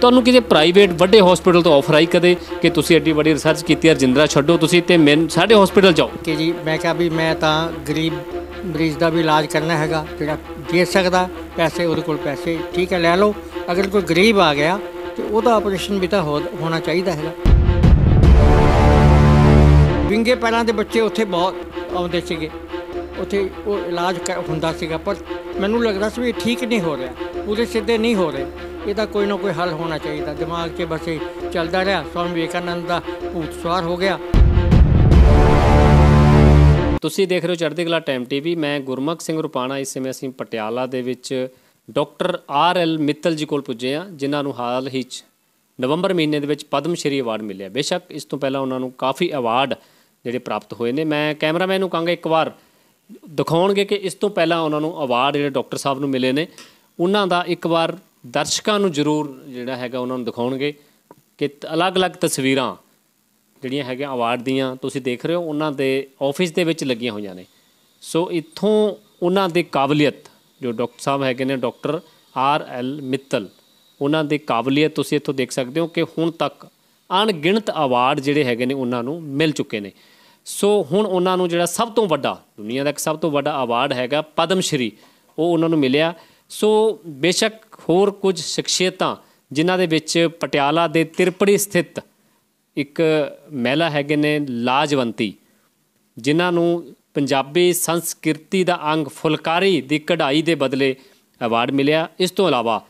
ਤੁਹਾਨੂੰ ਕਿਸੇ ਪ੍ਰਾਈਵੇਟ ਵੱਡੇ ਹਸਪੀਟਲ ਤੋਂ ਆਫਰ ਆਈ ਕਦੇ ਕਿ ਤੁਸੀਂ ਐਡੀ ਵੱਡੀ ਰਿਸਰਚ ਕੀਤੀ ਹੈ ਜਿੰਦਰਾ ਛੱਡੋ ਤੁਸੀਂ ਤੇ ਮੈਂ ਸਾਡੇ ਹਸਪੀਟਲ ਜਾਓ ਕਿ ਜੀ ਮੈਂ ਕਿਹਾ ਵੀ ਮੈਂ ਤਾਂ ਗਰੀਬ ਮਰੀਜ਼ ਦਾ ਵੀ ਇਲਾਜ ਕਰਨਾ ਹੈਗਾ ਜਿਹੜਾ ਦੇ ਸਕਦਾ ਪੈਸੇ ਉਹਦੇ ਕੋਲ ਪੈਸੇ ਠੀਕ ਹੈ ਲੈ ਲਓ ਅਗਰ ਕੋਈ ਗਰੀਬ ਆ ਗਿਆ ਤੇ ਉਹਦਾ ਆਪਰੇਸ਼ਨ ਵੀ ਤਾਂ ਹੋਣਾ ਚਾਹੀਦਾ ਹੈਗਾ ਵਿੰਗੇ ਪਹਿਲਾਂ ਦੇ ਬੱਚੇ ਉੱਥੇ ਬਹੁਤ ਆਉਂਦੇ ਸੀਗੇ ਉੱਥੇ ਉਹ ਇਲਾਜ ਹੁੰਦਾ ਸੀਗਾ ਪਰ ਮੈਨੂੰ ਲੱਗਦਾ ਸੀ ਵੀ ਠੀਕ ਨਹੀਂ ਹੋ ਰਿਹਾ ਪੂਰੇ ਸਿੱਧੇ ਨਹੀਂ ਹੋ ਰਹੇ ਇਹਦਾ ਕੋਈ ਨਾ ਕੋਈ ਹੱਲ ਹੋਣਾ ਚਾਹੀਦਾ ਦਿਮਾਗ 'ਚ ਬਸ ਇਹ ਚੱਲਦਾ ਰਿਹਾ ਸਵਾਮੀ ਵਿਵੇਕਾਨੰਦ ਦਾ ਭੂਤ ਸਵਾਰ ਹੋ ਗਿਆ ਤੁਸੀਂ ਦੇਖ ਰਹੇ ਹੋ ਚੜ੍ਹਦੀ ਕਲਾ ਟਾਈਮ ਟੀਵੀ ਮੈਂ ਗੁਰਮਖ ਸਿੰਘ ਰੁਪਾਣਾ ਇਸ ਸਮੇਂ ਅਸੀਂ ਪਟਿਆਲਾ ਦੇ ਵਿੱਚ ਡਾਕਟਰ ਆਰ ਐਲ ਮਿੱਤਲ ਜੀ ਕੋਲ ਪੁੱਜੇ ਆ ਜਿਨ੍ਹਾਂ ਨੂੰ ਹਾਲ ਹੀ ਚ ਨਵੰਬਰ ਮਹੀਨੇ ਦੇ ਵਿੱਚ ਪਦਮ ਸ਼੍ਰੀ ਅਵਾਰਡ ਮਿਲਿਆ ਬੇਸ਼ੱਕ ਇਸ ਤੋਂ ਪਹਿਲਾਂ ਉਹਨਾਂ ਨੂੰ ਕਾਫੀ ਅਵਾਰਡ ਜਿਹੜੇ ਪ੍ਰਾਪਤ ਹੋਏ ਨੇ ਮੈਂ ਕੈਮਰਾਮੈਨ ਨੂੰ ਕਹਾਂਗਾ ਇੱਕ ਵਾਰ ਦਿਖਾਉਣਗੇ ਕਿ ਇਸ ਤੋਂ ਪਹਿਲਾਂ ਉਹਨਾਂ ਨੂੰ ਅਵਾਰਡ ਜਿਹੜੇ ਡਾਕਟਰ ਸਾਹਿਬ ਨੂੰ ਮਿਲੇ ਨੇ ਉਹਨਾਂ ਦਾ ਇੱਕ ਵਾਰ ਦਰਸ਼ਕਾਂ ਨੂੰ ਜ਼ਰੂਰ ਜਿਹੜਾ ਹੈਗਾ ਉਹਨਾਂ ਨੂੰ ਦਿਖਾਉਣਗੇ ਕਿ ਅਲੱਗ-ਅਲੱਗ ਤਸਵੀਰਾਂ ਜਿਹੜੀਆਂ ਹੈਗੀਆਂ ਅਵਾਰਡ ਦੀਆਂ ਤੁਸੀਂ ਦੇਖ ਰਹੇ ਹੋ ਉਹਨਾਂ ਦੇ ਆਫਿਸ ਦੇ ਵਿੱਚ ਲੱਗੀਆਂ ਹੋਈਆਂ ਨੇ ਸੋ ਇੱਥੋਂ ਉਹਨਾਂ ਦੇ ਕਾਬਲੀਅਤ ਜੋ ਡਾਕਟਰ ਸਾਹਿਬ ਹੈਗੇ ਨੇ ਡਾਕਟਰ ਆਰ ਐਲ ਮਿੱਤਲ ਉਹਨਾਂ ਦੇ ਕਾਬਲੀਅਤ ਤੁਸੀਂ ਇੱਥੋਂ ਦੇਖ ਸਕਦੇ ਹੋ ਕਿ ਹੁਣ ਤੱਕ ਅਣਗਿਣਤ ਅਵਾਰਡ ਜਿਹੜੇ ਹੈਗੇ ਨੇ ਉਹਨਾਂ ਨੂੰ ਮਿਲ ਚੁੱਕੇ ਨੇ ਸੋ ਹੁਣ ਉਹਨਾਂ ਨੂੰ ਜਿਹੜਾ ਸਭ ਤੋਂ ਵੱਡਾ ਦੁਨੀਆ ਦਾ ਇੱਕ ਸਭ ਤੋਂ ਵੱਡਾ ਅਵਾਰਡ ਹੈਗਾ ਪਦਮ ਸ਼੍ਰੀ ਉਹ ਉਹਨਾਂ ਨੂੰ ਮਿਲਿਆ ਸੋ ਬੇਸ਼ੱਕ ਹੋਰ ਕੁਝ ਸ਼ਖਸੀਅਤਾਂ ਜਿਨ੍ਹਾਂ ਦੇ ਵਿੱਚ ਪਟਿਆਲਾ ਦੇ ਤਿਰਪੜੀ ਸਥਿਤ ਇੱਕ ਮਹਿਲਾ ਹੈਗੇ ਨੇ ਲਾਜਵੰਤੀ ਜਿਨ੍ਹਾਂ ਨੂੰ ਪੰਜਾਬੀ ਸੰਸਕ੍ਰਿਤੀ ਦਾ ਅੰਗ ਫੁਲਕਾਰੀ ਦੀ ਕਢਾਈ ਦੇ ਬਦਲੇ ਅਵਾਰਡ ਮਿਲਿਆ ਇਸ ਤੋਂ ਇਲਾਵਾ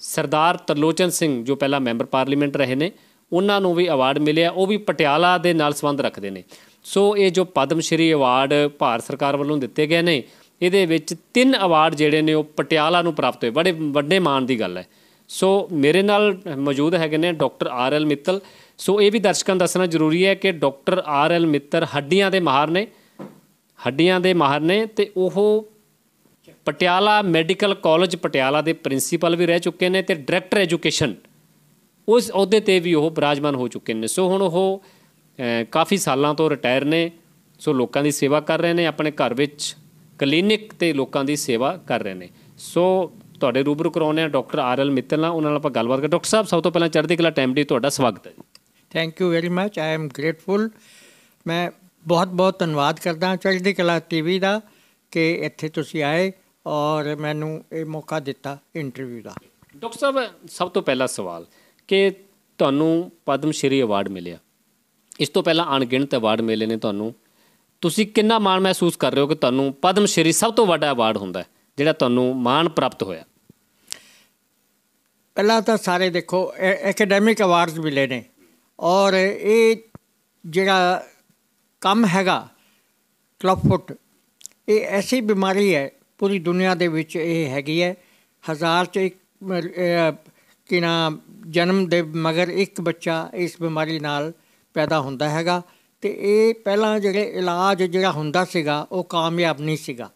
ਸਰਦਾਰ ਤਰਲੋਚਨ ਸਿੰਘ ਜੋ ਪਹਿਲਾ ਮੈਂਬਰ ਪਾਰਲੀਮੈਂਟ ਰਹੇ ਨੇ ਉਹਨਾਂ ਨੂੰ ਵੀ ਅਵਾਰਡ ਮਿਲਿਆ ਉਹ ਵੀ ਪਟਿਆਲਾ ਦੇ ਨਾਲ ਸੰਬੰਧ ਰੱਖਦੇ ਨੇ ਸੋ ਇਹ ਜੋ ਪਦਮ ਸ਼੍ਰੀ ਅਵਾਰਡ ਭਾਰਤ ਸਰਕਾਰ ਵੱਲੋਂ ਦਿੱਤੇ ਗਏ ਨੇ ਇਹਦੇ ਵਿੱਚ ਤਿੰਨ ਅਵਾਰਡ ਜਿਹੜੇ ਨੇ ਉਹ ਪਟਿਆਲਾ ਨੂੰ ਪ੍ਰਾਪਤ ਹੋਏ ਬੜੇ ਵੱਡੇ ਮਾਣ ਦੀ ਗੱਲ ਹੈ ਸੋ ਮੇਰੇ ਨਾਲ ਮੌਜੂਦ ਹੈਗੇ ਨੇ ਡਾਕਟਰ ਆਰ ਐਲ ਮਿੱਤਲ ਸੋ ਇਹ ਵੀ ਦਰਸ਼ਕਾਂ ਨੂੰ ਦੱਸਣਾ ਜ਼ਰੂਰੀ ਹੈ ਕਿ ਡਾਕਟਰ ਆਰ ਐਲ ਮਿੱਤਲ ਹੱਡੀਆਂ ਦੇ ਮਾਹਰ ਨੇ ਹੱਡੀਆਂ ਦੇ ਮਾਹਰ ਨੇ ਤੇ ਉਹ ਪਟਿਆਲਾ ਮੈਡੀਕਲ ਕਾਲਜ ਪਟਿਆਲਾ ਦੇ ਪ੍ਰਿੰਸੀਪਲ ਵੀ ਰਹਿ ਚੁੱਕੇ ਨੇ ਤੇ ਡਾਇਰੈਕਟਰ ਐਜੂਕੇਸ਼ਨ ਉਸ ਅਹੁਦੇ ਤੇ ਵੀ ਉਹ ਬਰਾਜਮਾਨ ਹੋ ਚੁੱਕੇ ਨੇ ਸੋ ਹੁਣ ਉਹ ਕਾਫੀ ਸਾਲਾਂ ਤੋਂ ਰਿਟਾਇਰ ਨੇ ਸੋ ਲੋਕਾਂ ਦੀ ਸੇਵਾ ਕਰ ਰਹੇ ਨੇ ਆਪਣੇ ਘਰ ਵਿੱਚ ਕਲੀਨਿਕ ਤੇ ਲੋਕਾਂ ਦੀ ਸੇਵਾ ਕਰ ਰਹੇ ਨੇ ਸੋ ਤੁਹਾਡੇ ਰੂਬਰੂ ਕਰਾਉਂਦੇ ਆ ਡਾਕਟਰ ਆਰ ਐਲ ਮਿੱਤਲ ਨਾਲ ਉਹਨਾਂ ਨਾਲ ਆਪਾਂ ਗੱਲਬਾਤ ਕਰ ਡਾਕਟਰ ਸਾਹਿਬ ਸਭ ਤੋਂ ਪਹਿਲਾਂ ਚੜ੍ਹਦੀ ਕਲਾ ਟਾਈਮ ਦੀ ਤੁਹਾਡਾ ਸਵਾਗਤ ਹੈ thank you very much I am grateful ਮੈਂ ਬਹੁਤ ਬਹੁਤ ਧੰਨਵਾਦ ਕਰਦਾ ਚੜ੍ਹਦੀ ਕਲਾ ਟੀਵੀ ਦਾ ਕਿ ਇੱਥੇ ਤੁਸੀਂ ਆਏ ਔਰ ਮੈਨੂੰ ਇਹ ਮੌਕਾ ਦਿੱਤਾ ਇੰਟਰਵਿਊ ਦਾ ਡਾਕਟਰ ਸਾਹਿਬ ਸਭ ਤੋਂ ਪਹਿਲਾ ਸਵਾਲ ਕਿ ਤੁਹਾਨੂੰ ਪਦਮ ਸ਼੍ਰੀ ਅਵਾਰਡ ਮਿਲਿਆ ਇਸ ਤੋਂ ਪਹਿਲਾਂ ਅਣਗਿਣਤ ਅਵਾਰਡ ਮਿਲੇ ਨੇ ਤੁਹਾਨੂੰ ਤੁਸੀਂ ਕਿੰਨਾ ਮਾਣ ਮਹਿਸੂਸ ਕਰ ਰਹੇ ਹੋ ਕਿ ਤੁਹਾਨੂੰ ਪਦਮ ਸ਼੍ਰੀ ਸਭ ਤੋਂ ਵੱਡਾ ਅਵਾਰਡ ਹੁੰਦਾ ਹੈ ਜਿਹੜਾ ਤੁਹਾਨੂੰ ਮਾਣ ਪ੍ਰਾਪਤ ਹੋਇਆ ਪਹਿਲਾਂ ਤਾਂ ਸਾਰੇ ਦੇਖੋ ਐਕੈਡੈਮਿਕ ਅਵਾਰਡਸ ਮਿਲੇ ਨੇ ਔਰ ਇਹ ਜਿਹੜਾ ਕੰਮ ਹੈਗਾ ਫੁੱਟ ਇਹ ਐਸੀ ਬਿਮਾਰੀ ਹੈ ਪੂਰੀ ਦੁਨੀਆ ਦੇ ਵਿੱਚ ਇਹ ਹੈਗੀ ਹੈ ਹਜ਼ਾਰ ਚ ਇੱਕ ਕਿਨਾ ਜਨਮ ਦੇ ਮਗਰ ਇੱਕ ਬੱਚਾ ਇਸ ਬਿਮਾਰੀ ਨਾਲ ਪੈਦਾ ਹੁੰਦਾ ਹੈਗਾ ਤੇ ਇਹ ਪਹਿਲਾਂ ਜਿਹੜੇ ਇਲਾਜ ਜਿਹੜਾ ਹੁੰਦਾ ਸੀਗਾ ਉਹ ਕਾਮਯਾਬ ਨਹੀਂ ਸੀਗਾ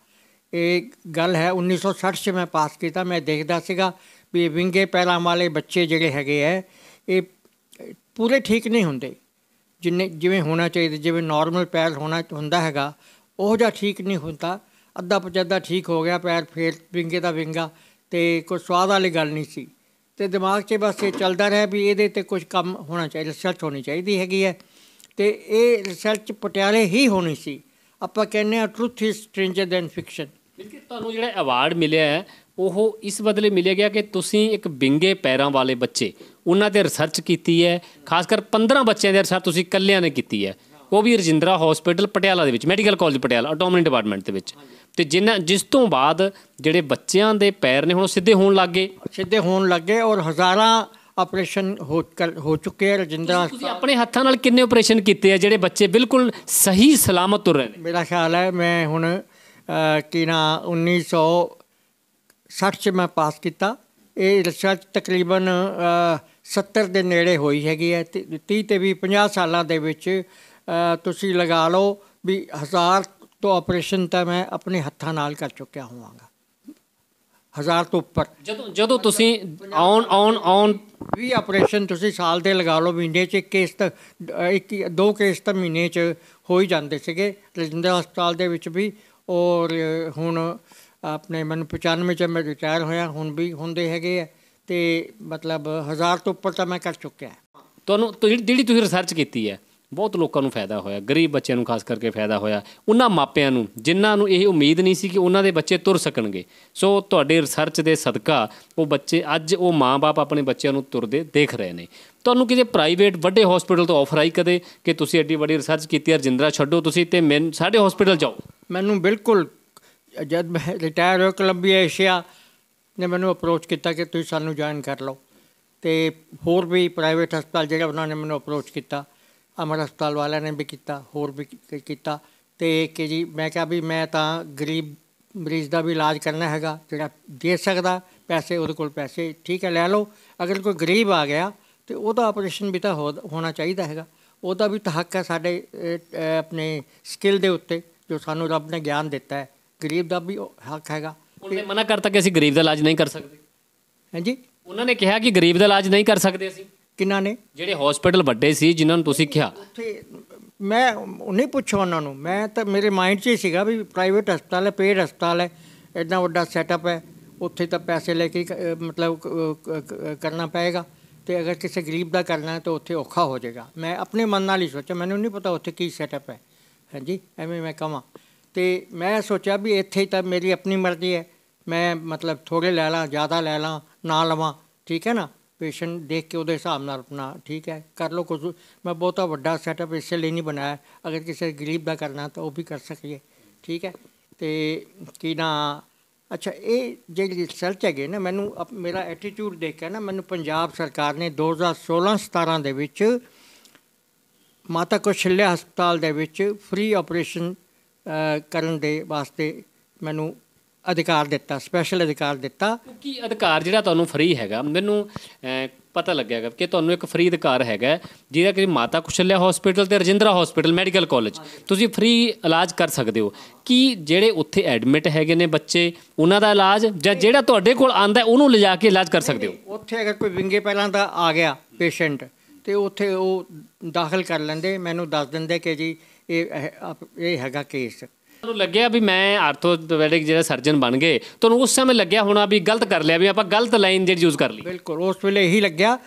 ਇਹ ਗੱਲ ਹੈ 1960 ਚ ਮੈਂ ਪਾਸ ਕੀਤਾ ਮੈਂ ਦੇਖਦਾ ਸੀਗਾ ਵੀ ਵਿੰਗੇ ਪੈਰਾਂ ਵਾਲੇ ਬੱਚੇ ਜਿਹੜੇ ਹੈਗੇ ਐ ਇਹ ਪੂਰੇ ਠੀਕ ਨਹੀਂ ਹੁੰਦੇ ਜਿੰਨੇ ਜਿਵੇਂ ਹੋਣਾ ਚਾਹੀਦਾ ਜਿਵੇਂ ਨਾਰਮਲ ਪੈਰ ਹੋਣਾ ਹੁੰਦਾ ਹੈਗਾ ਉਹ ਜਾਂ ਠੀਕ ਨਹੀਂ ਹੁੰਦਾ ਅੱਧਾ ਪਚੱਧਾ ਠੀਕ ਹੋ ਗਿਆ ਪੈਰ ਫੇਰ ਵਿੰਗੇ ਦਾ ਵਿੰਗਾ ਤੇ ਕੋਈ ਸਵਾਦ ਵਾਲੀ ਗੱਲ ਨਹੀਂ ਸੀ ਤੇ ਦਿਮਾਗ 'ਚ ਬਸ ਇਹ ਚੱਲਦਾ ਰਿਹਾ ਵੀ ਇਹਦੇ ਤੇ ਕੁਝ ਕੰਮ ਹੋਣਾ ਚਾਹੀਦਾ ਰਿਸਰਚ ਹੋਣੀ ਚਾਹੀਦੀ ਹੈਗੀ ਹੈ ਤੇ ਇਹ ਰਿਸਰਚ ਪਟਿਆਲੇ ਹੀ ਹੋਣੀ ਸੀ ਆਪਾਂ ਕਹਿੰਦੇ ਆ truth is stranger than fiction ਕਿ ਤੁਹਾਨੂੰ ਜਿਹੜਾ ਅਵਾਰਡ ਮਿਲਿਆ ਹੈ ਉਹ ਇਸ ਬਦਲੇ ਮਿਲਿਆ ਗਿਆ ਕਿ ਤੁਸੀਂ ਇੱਕ ਬਿੰਗੇ ਪੈਰਾਂ ਵਾਲੇ ਬੱਚੇ ਉਹਨਾਂ ਤੇ ਰਿਸਰਚ ਕੀਤੀ ਹੈ ਖਾਸ ਕਰ 15 ਬੱਚਿਆਂ ਦੇ ਰਿਸਰਚ ਤੁਸੀਂ ਇਕੱਲਿਆਂ ਨੇ ਕੀਤੀ ਹੈ ਉਹ ਵੀ ਰਜਿੰਦਰਾ ਹਸਪੀਟਲ ਪਟਿਆਲਾ ਦੇ ਵਿੱਚ ਮੈਡੀਕਲ ਕਾਲਜ ਪਟਿਆਲਾ ਆਟੋਮਨ ਡਿਪਾਰਟਮੈਂਟ ਦੇ ਵਿੱਚ ਤੇ ਜਿੰਨਾ ਜਿਸ ਤੋਂ ਬਾਅਦ ਜਿਹੜੇ ਬੱਚਿਆਂ ਦੇ ਪੈਰ ਨੇ ਹੁਣ ਸਿੱਧੇ ਹੋਣ ਲੱਗੇ ਸਿੱਧੇ ਹੋਣ ਲੱਗੇ ਔਰ ਹਜ਼ਾਰਾਂ ਆਪਰੇਸ਼ਨ ਹੋ ਕਰ- ਹੋ ਚੁੱਕੇ ਹੈ ਰਜਿੰਦਰ ਰਜਿੰਦਰਾ ਤੁਸੀਂ ਆਪਣੇ ਹੱਥਾਂ ਨਾਲ ਕਿੰਨੇ ਆਪਰੇਸ਼ਨ ਕੀਤੇ ਆ ਜਿਹੜੇ ਬੱਚੇ ਬਿਲਕੁਲ ਸਹੀ ਸਲਾਮਤ ਹੋ ਰਹੇ ਨੇ ਮੇਰਾ ਖਿਆਲ ਹੈ ਮੈਂ ਹੁਣ ਅ, ਕੀ ਨਾ 1960 ਚ ਮੈਂ ਪਾਸ ਕੀਤਾ ਇਹ ਰਿਸਰਚ ਤਕਰੀਬਨ 70 ਦੇ ਨੇੜੇ ਹੋਈ ਹੈਗੀ ਹੈ ਤੇ 30 ਤੇ ਵੀ 50 ਸਾਲਾਂ ਦੇ ਵਿੱਚ ਤੁਸੀਂ ਲਗਾ ਲਓ ਵੀ ਹਜ਼ਾਰ ਤੋਂ ਆਪਰੇਸ਼ਨ ਤਾਂ ਮੈਂ ਆਪਣੇ ਹੱਥਾਂ ਨਾਲ ਕਰ ਚੁੱਕਿਆ ਹੋਵਾਂਗਾ ਹਜ਼ਾਰ ਤੋਂ ਉੱਪਰ ਜਦੋਂ ਜਦੋਂ ਤੁਸੀਂ ਆਨ ਆਨ ਆਨ ਵੀ ਆਪਰੇਸ਼ਨ ਤੁਸੀਂ ਸਾਲ ਦੇ ਲਗਾ ਲਓ ਮਹੀਨੇ 'ਚ ਇੱਕ ਕੇਸ ਤੱਕ ਇੱਕ ਦੋ ਕੇਸ ਤਾਂ ਮਹੀਨੇ 'ਚ ਹੋ ਹੀ ਜਾਂਦੇ ਸੀਗੇ ਰਜਿੰਦਰ ਹਸਪਤਾਲ ਦੇ ਵਿੱਚ ਵੀ ਔਰ ਹੁਣ ਆਪਣੇ ਮੈਨੂੰ 95 ਚ ਮੈਂ ਰਿਟਾਇਰ ਹੋਇਆ ਹੁਣ ਵੀ ਹੁੰਦੇ ਹੈਗੇ ਆ ਤੇ ਮਤਲਬ ਹਜ਼ਾਰ ਤੋਂ ਉੱਪਰ ਤਾਂ ਮੈਂ ਕਰ ਚੁੱਕਿਆ ਤੁਹਾਨੂੰ ਜਿਹੜੀ ਤੁਸੀਂ ਰਿਸਰਚ ਕੀਤੀ ਹੈ ਬਹੁਤ ਲੋਕਾਂ ਨੂੰ ਫਾਇਦਾ ਹੋਇਆ ਗਰੀਬ ਬੱਚਿਆਂ ਨੂੰ ਖਾਸ ਕਰਕੇ ਫਾਇਦਾ ਹੋਇਆ ਉਹਨਾਂ ਮਾਪਿਆਂ ਨੂੰ ਜਿਨ੍ਹਾਂ ਨੂੰ ਇਹ ਉਮੀਦ ਨਹੀਂ ਸੀ ਕਿ ਉਹਨਾਂ ਦੇ ਬੱਚੇ ਤੁਰ ਸਕਣਗੇ ਸੋ ਤੁਹਾਡੇ ਰਿਸਰਚ ਦੇ ਸਦਕਾ ਉਹ ਬੱਚੇ ਅੱਜ ਉਹ ਮਾਪੇ ਆਪਣੇ ਬੱਚਿਆਂ ਨੂੰ ਤੁਰਦੇ ਦੇਖ ਰਹੇ ਨੇ ਤੁਹਾਨੂੰ ਕਿਸੇ ਪ੍ਰਾਈਵੇਟ ਵੱਡੇ ਹਸਪੀਟਲ ਤੋਂ ਆਫਰ ਆਈ ਕਦੇ ਕਿ ਤੁਸੀਂ ਐਡੀ ਵੱਡੀ ਰਿਸਰਚ ਕੀਤੀ ਹੈ ਜਿੰਦਰਾ ਛੱਡੋ ਤੁਸੀਂ ਤੇ ਮੈਂ ਸਾਡੇ ਹਸਪੀਟਲ ਜਾਓ ਮੈਨੂੰ ਬਿਲਕੁਲ ਜਦ ਮੈਂ ਰਿਟਾਇਰ ਹੋ ਕੋਲੰਬੀਆ ਏਸ਼ੀਆ ਨੇ ਮੈਨੂੰ ਅਪਰੋਚ ਕੀਤਾ ਕਿ ਤੁਸੀਂ ਸਾਨੂੰ ਜੁਆਇਨ ਕਰ ਲਓ ਤੇ ਹੋਰ ਵੀ ਪ੍ਰਾਈਵੇਟ ਹਸਪਤਾਲ ਜਿਹੜਾ ਉਹਨਾਂ ਨੇ ਮੈਨੂੰ ਅਪਰੋਚ ਕੀਤਾ ਅਮਰ ਹਸਪਤਾਲ ਵਾਲਿਆਂ ਨੇ ਵੀ ਕੀਤਾ ਹੋਰ ਵੀ ਕੀਤਾ ਤੇ ਕਿ ਜੀ ਮੈਂ ਕਿਹਾ ਵੀ ਮੈਂ ਤਾਂ ਗਰੀਬ ਮਰੀਜ਼ ਦਾ ਵੀ ਇਲਾਜ ਕਰਨਾ ਹੈਗਾ ਜਿਹੜਾ ਦੇ ਸਕਦਾ ਪੈਸੇ ਉਹਦੇ ਕੋਲ ਪੈਸੇ ਠੀਕ ਹੈ ਲੈ ਲਓ ਅਗਰ ਕੋਈ ਗਰੀਬ ਆ ਗਿਆ ਤੇ ਉਹਦਾ ਆਪਰੇਸ਼ਨ ਵੀ ਤਾਂ ਹੋਣਾ ਚਾਹੀਦਾ ਹੈਗਾ ਉਹਦਾ ਵੀ ਤਾਂ ਹੱਕ ਹੈ ਸਾਡੇ ਆਪਣੇ ਸਕਿੱਲ ਦੇ ਉੱਤੇ ਜੋ ਸਾਨੂੰ ਰੱਬ ਨੇ ਗਿਆਨ ਦਿੱਤਾ ਹੈ ਗਰੀਬ ਦਾ ਵੀ ਹੱਕ ਹੈਗਾ ਉਹਨੇ ਮਨਾ ਕਰਤਾ ਕਿ ਅਸੀਂ ਗਰੀਬ ਦਾ ਇਲਾਜ ਨਹੀਂ ਕਰ ਸਕਦੇ ਹਾਂਜੀ ਉਹਨਾਂ ਨੇ ਕਿਹਾ ਕਿ ਗਰੀਬ ਦਾ ਇਲਾਜ ਨਹੀਂ ਕਰ ਸਕਦੇ ਅਸੀਂ ਕਿਨਾਂ ਨੇ ਜਿਹੜੇ ਹਸਪੀਟਲ ਵੱਡੇ ਸੀ ਜਿਨ੍ਹਾਂ ਨੂੰ ਤੁਸੀਂ ਕਿਹਾ ਉੱਥੇ ਮੈਂ ਉਹਨੇ ਪੁੱਛਿਆ ਉਹਨਾਂ ਨੂੰ ਮੈਂ ਤਾਂ ਮੇਰੇ ਮਾਈਂਡ 'ਚ ਹੀ ਸੀਗਾ ਵੀ ਪ੍ਰਾਈਵੇਟ ਹਸਪਤਾਲ ਹੈ ਪੇਡ ਹਸਪਤਾਲ ਹੈ ਐਡਾ ਵੱਡਾ ਸੈਟਅਪ ਹੈ ਉੱਥੇ ਤਾਂ ਪੈਸੇ ਲੈ ਕੇ ਮਤਲਬ ਕਰਨਾ ਪਏਗਾ ਤੇ ਅਗਰ ਕਿਸੇ ਗਰੀਬ ਦਾ ਕਰਨਾ ਹੈ ਤਾਂ ਉੱਥੇ ਔਖਾ ਹੋ ਜਾਏਗਾ ਮੈਂ ਆਪਣੇ ਮਨ ਨਾਲ ਹੀ ਸੋਚਿਆ ਮੈਨੂੰ ਨਹੀਂ ਪਤਾ ਉੱਥੇ ਕੀ ਸੈਟਅਪ ਹੈ ਹਾਂਜੀ ਐਵੇਂ ਮੈਂ ਕਹਾਂ ਤੇ ਮੈਂ ਸੋਚਿਆ ਵੀ ਇੱਥੇ ਤਾਂ ਮੇਰੀ ਆਪਣੀ ਮਰਜ਼ੀ ਹੈ ਮੈਂ ਮਤਲਬ ਥੋੜੇ ਲੈ ਲਾਂ ਜ਼ਿਆਦਾ ਲੈ ਲਾਂ ਨਾ ਲਵਾਂ ਠੀਕ ਹੈ ਨਾ ਪੇਸ਼ੈਂਟ ਦੇਖ ਕੇ ਉਹਦੇ ਹਿਸਾਬ ਨਾਲ ਆਪਣਾ ਠੀਕ ਹੈ ਕਰ ਲਓ ਕੁਝ ਮੈਂ ਬਹੁਤਾ ਵੱਡਾ ਸੈਟਅਪ ਇਸ ਲਈ ਨਹੀਂ ਬਣਾਇਆ ਅਗਰ ਕਿਸੇ ਗਰੀਬ ਦਾ ਕਰਨਾ ਤਾਂ ਉਹ ਵੀ ਕਰ ਸਕੀਏ ਠੀਕ ਹੈ ਤੇ ਕੀ ਨਾ ਅੱਛਾ ਇਹ ਜਿਹੜੀ ਰਿਸਰਚ ਹੈਗੇ ਨਾ ਮੈਨੂੰ ਮੇਰਾ ਐਟੀਟਿਊਡ ਦੇਖ ਕੇ ਨਾ ਮੈਨੂੰ ਪੰਜਾਬ ਸਰਕਾਰ ਨੇ 2016 17 ਦੇ ਵਿੱਚ ਮਾਤਾ ਕੋਸ਼ਲਿਆ ਹਸਪਤਾਲ ਦੇ ਵਿੱਚ ਫ੍ਰੀ ਆਪਰੇਸ਼ਨ ਕਰਨ ਦੇ ਵਾਸਤੇ ਮੈਨੂੰ ਅਧਿਕਾਰ ਦਿੱਤਾ ਸਪੈਸ਼ਲ ਅਧਿਕਾਰ ਦਿੱਤਾ ਕਿ ਅਧਿਕਾਰ ਜਿਹੜਾ ਤੁਹਾਨੂੰ ਫ੍ਰੀ ਹੈਗਾ ਮੈਨੂੰ ਪਤਾ ਲੱਗਿਆਗਾ ਕਿ ਤੁਹਾਨੂੰ ਇੱਕ ਫ੍ਰੀ ਅਧਿਕਾਰ ਹੈਗਾ ਜਿਹਦਾ ਕਿ ਮਾਤਾ ਕੁਸ਼ਲਿਆ ਹਸਪੀਟਲ ਤੇ ਰਜਿੰਦਰਾ ਹਸਪੀਟਲ ਮੈਡੀਕਲ ਕਾਲਜ ਤੁਸੀਂ ਫ੍ਰੀ ਇਲਾਜ ਕਰ ਸਕਦੇ ਹੋ ਕਿ ਜਿਹੜੇ ਉੱਥੇ ਐਡਮਿਟ ਹੈਗੇ ਨੇ ਬੱਚੇ ਉਹਨਾਂ ਦਾ ਇਲਾਜ ਜਾਂ ਜਿਹੜਾ ਤੁਹਾਡੇ ਕੋਲ ਆਂਦਾ ਉਹਨੂੰ ਲਿਜਾ ਕੇ ਇਲਾਜ ਕਰ ਸਕਦੇ ਹੋ ਉੱਥੇ ਅਗਰ ਕੋਈ ਵਿੰਗੇ ਪਹਿਲਾਂ ਦਾ ਆ ਗਿਆ ਪੇਸ਼ੈਂਟ ਤੇ ਉੱਥੇ ਉਹ ਦਾਖਲ ਕਰ ਲੈਂਦੇ ਮੈਨੂੰ ਦੱਸ ਦਿੰਦੇ ਕਿ ਜੀ ਇਹ ਇਹ ਹੈਗਾ ਕੇਸ ਤੁਹਾਨੂੰ ਲੱਗਿਆ ਵੀ ਮੈਂ ਆਰਥੋਪੈਡਿਕ ਜਿਹੜਾ ਸਰਜਨ ਬਣ ਗਏ ਤੁਹਾਨੂੰ ਉਸ ਸਮੇਂ ਲੱਗਿਆ ਹੋਣਾ ਵੀ ਗਲਤ ਕਰ ਲਿਆ ਵੀ ਆਪਾਂ ਗਲਤ ਲਾਈਨ ਜਿਹੜੀ ਯੂਜ਼ ਕਰ ਲਈ ਬਿਲਕੁਲ ਉਸ ਵੇਲੇ ਇਹੀ ਲੱਗਿਆ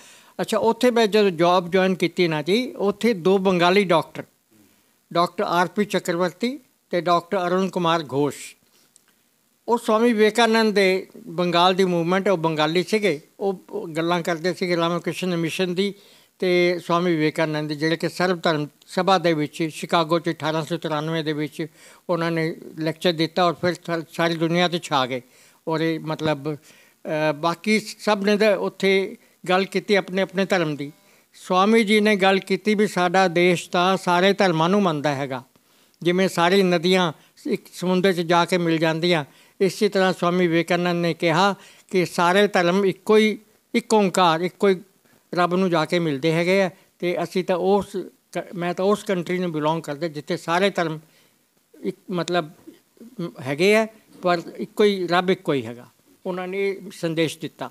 ਅੱਛਾ ਉੱਥੇ ਮੈਂ ਜਦੋਂ ਜੌਬ ਜੁਆਇਨ ਕੀਤੀ ਨਾ ਜੀ ਉੱਥੇ ਦੋ Bengali doctor doctor R P Chakraborty ਤੇ ਡਾਕਟਰ ਅਰੁਣ ਕੁਮਾਰ ਘੋਸ਼ ਉਹ ਸਵਾਮੀ ਵਿਵੇਕਾਨੰਦ ਦੇ ਬੰਗਾਲ ਦੀ ਮੂਵਮੈਂਟ ਉਹ ਬੰਗਾਲੀ ਸੀਗੇ ਉਹ ਗੱਲਾਂ ਕਰਦੇ ਸੀਗੇ ਰਾਮਕ੍ਰਿਸ਼ਨ ਮਿਸ਼ਨ ਦੀ ਤੇ ਸਵਾਮੀ ਵਿਵੇਕਾਨੰਦ ਜਿਹੜੇ ਕਿ ਸਰਵ ਧਰਮ ਸਭਾ ਦੇ ਵਿੱਚ ਸ਼ਿਕਾਗੋ 'ਚ 1893 ਦੇ ਵਿੱਚ ਉਹਨਾਂ ਨੇ ਲੈਕਚਰ ਦਿੱਤਾ ਔਰ ਫਿਰ ਸਾਰੀ ਦੁਨੀਆ ਤੇ ਛਾ ਗਏ ਔਰ ਇਹ ਮਤਲਬ ਬਾਕੀ ਸਭ ਨੇ ਉੱਥੇ ਗੱਲ ਕੀਤੀ ਆਪਣੇ ਆਪਣੇ ਧਰਮ ਦੀ ਸਵਾਮੀ ਜੀ ਨੇ ਗੱਲ ਕੀਤੀ ਵੀ ਸਾਡਾ ਦੇਸ਼ ਤਾਂ ਸਾਰੇ ਧਰਮਾਂ ਨੂੰ ਮੰਨਦਾ ਹੈਗਾ ਜਿਵੇਂ ਸਾਰੀ ਨਦੀਆਂ ਇੱਕ ਸਮੁੰਦਰ 'ਚ ਜਾ ਕੇ ਮਿਲ ਜਾਂਦੀਆਂ ਇਸੇ ਤਰ੍ਹਾਂ ਸਵਾਮੀ ਵਿਵੇਕਾਨੰਦ ਨੇ ਕਿਹਾ ਕਿ ਸਾਰੇ ਧਰਮ ਇੱਕੋ ਹੀ ਇੱਕ ਓੰਕਾਰ ਇੱਕੋ ਹੀ ਰੱਬ ਨੂੰ ਜਾ ਕੇ ਮਿਲਦੇ ਹੈਗੇ ਆ ਤੇ ਅਸੀਂ ਤਾਂ ਉਸ ਮੈਂ ਤਾਂ ਉਸ ਕੰਟਰੀ ਨੂੰ ਬਿਲੋਂਗ ਕਰਦਾ ਜਿੱਥੇ ਸਾਰੇ ਧਰਮ ਇੱਕ ਮਤਲਬ ਹੈਗੇ ਆ ਪਰ ਇੱਕੋ ਹੀ ਰੱਬ ਇੱਕੋ ਹੀ ਹੈਗਾ ਉਹਨਾਂ ਨੇ ਸੰਦੇਸ਼ ਦਿੱਤਾ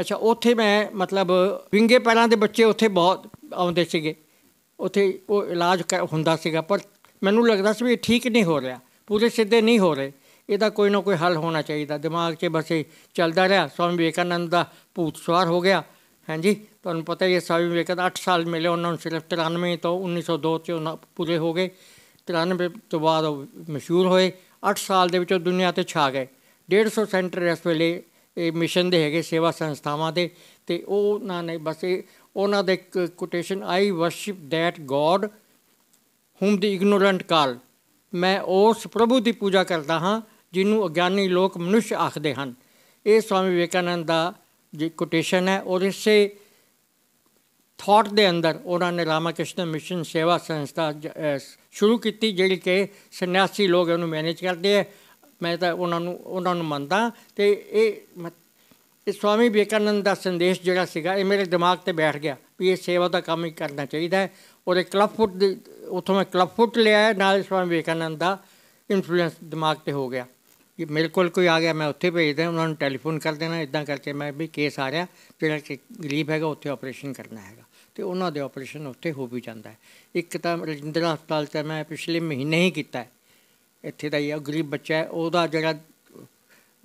ਅੱਛਾ ਉੱਥੇ ਮੈਂ ਮਤਲਬ ਵਿੰਗੇ ਪੈਰਾਂ ਦੇ ਬੱਚੇ ਉੱਥੇ ਬਹੁਤ ਆਉਂਦੇ ਸੀਗੇ ਉੱਥੇ ਉਹ ਇਲਾਜ ਹੁੰਦਾ ਸੀਗਾ ਪਰ ਮੈਨੂੰ ਲੱਗਦਾ ਸੀ ਵੀ ਠੀਕ ਨਹੀਂ ਹੋ ਰਿਹਾ ਪੂਰੇ ਸਿੱਧੇ ਨਹੀਂ ਹੋ ਰਹੇ ਇਹਦਾ ਕੋਈ ਨਾ ਕੋਈ ਹੱਲ ਹੋਣਾ ਚਾਹੀਦਾ ਦਿਮਾਗ 'ਚ ਬਸ ਚੱਲਦਾ ਰਿਹਾ ਸਵਾਮੀ ਵਿਵੇਕਾਨੰਦ ਦਾ ਭੂਤ ਸਵਾਰ ਹੋ ਗਿਆ ਹਾਂਜੀ ਤੁਹਾਨੂੰ ਪਤਾ ਹੀ ਹੈ ਸਵਾਮੀ ਵਿਵੇਕਾਨੰਦ 8 ਸਾਲ ਮਿਲੇ ਉਹਨਾਂ ਨੂੰ ਸਿਰਫ 93 ਤੋਂ 1902 ਤੋਂ ਉਹਨਾਂ ਪੂਰੇ ਹੋ ਗਏ 93 ਤੋਂ ਬਾਅਦ ਉਹ ਮਸ਼ਹੂਰ ਹੋਏ 8 ਸਾਲ ਦੇ ਵਿੱਚ ਉਹ ਦੁਨੀਆ ਤੇ ਛਾ ਗਏ 150 ਸੈਂਟਰ ਇਸ ਵੇਲੇ ਇਹ ਮਿਸ਼ਨ ਦੇ ਹੈਗੇ ਸੇਵਾ ਸੰਸਥਾਵਾਂ ਦੇ ਤੇ ਉਹ ਉਹਨਾਂ ਨੇ ਬਸ ਇਹ ਉਹਨਾਂ ਦੇ quotation I worship that God whom the ignorant call ਮੈਂ ਉਸ ਪ੍ਰਭੂ ਦੀ ਪੂਜਾ ਕਰਦਾ ਹਾਂ ਜਿਹਨੂੰ ਅਗਿਆਨੀ ਲੋਕ ਮਨੁੱਖ ਆਖਦੇ ਹਨ ਇਹ ਸਵਾਮੀ ਵਿਵੇਕਾਨੰਦ ਦਾ ਜੇ ਕੋਟੇਸ਼ਨ ਹੈ ਔਰ ਇਸੇ ਥੌਟ ਦੇ ਅੰਦਰ ਉਹਨਾਂ ਨੇ ਰਾਮਾਕ੍ਰਿਸ਼ਨ ਮਿਸ਼ਨ ਸੇਵਾ ਸੰਸਥਾ ਸ਼ੁਰੂ ਕੀਤੀ ਜਿਹੜੀ ਕਿ ਸੰਨਿਆਸੀ ਲੋਕ ਇਹਨੂੰ ਮੈਨੇਜ ਕਰਦੇ ਆ ਮੈਂ ਤਾਂ ਉਹਨਾਂ ਨੂੰ ਉਹਨਾਂ ਨੂੰ ਮੰਨਦਾ ਤੇ ਇਹ ਇਹ ਸਵਾਮੀ ਵਿਵੇਕਾਨੰਦ ਦਾ ਸੰਦੇਸ਼ ਜਿਹੜਾ ਸੀਗਾ ਇਹ ਮੇਰੇ ਦਿਮਾਗ ਤੇ ਬੈਠ ਗਿਆ ਵੀ ਇਹ ਸੇਵਾ ਦਾ ਕੰਮ ਹੀ ਕਰਨਾ ਚਾਹੀਦਾ ਹੈ ਔਰ ਇਹ ਕਲੱਬ ਫੁੱਟ ਉੱਥੋਂ ਮੈਂ ਕਲੱਬ ਫੁੱਟ ਲਿਆ ਨਾਲ ਸਵਾਮੀ ਵਿਵੇਕਾਨੰਦ ਦਾ ਇਨਫਲੂਐਂਸ ਦਿਮਾਗ ਤੇ ਹੋ ਗਿਆ ਇਹ ਮੇਰੇ ਕੋਲ ਕੋਈ ਆ ਗਿਆ ਮੈਂ ਉੱਥੇ ਦਿਆਂ ਉਹਨਾਂ ਨੂੰ ਟੈਲੀਫੋਨ ਕਰ ਦੇਣਾ ਇਦਾਂ ਕਰਕੇ ਮੈਂ ਵੀ ਕੇਸ ਆ ਰਿਹਾ ਜਿਹੜਾ ਕਿ ਗਰੀਬ ਹੈਗਾ ਉੱਥੇ ਆਪਰੇਸ਼ਨ ਕਰਨਾ ਹੈਗਾ ਤੇ ਉਹਨਾਂ ਦੇ ਆਪਰੇਸ਼ਨ ਉੱਥੇ ਹੋ ਵੀ ਜਾਂਦਾ ਹੈ ਇੱਕ ਤਾਂ ਰਜਿੰਦਰਾ ਹਸਪਤਾਲ ਤੇ ਮੈਂ ਪਿਛਲੇ ਮਹੀਨੇ ਹੀ ਕੀਤਾ ਇੱਥੇ ਦਾ ਇਹ ਗਰੀਬ ਬੱਚਾ ਹੈ ਉਹਦਾ ਜਿਹੜਾ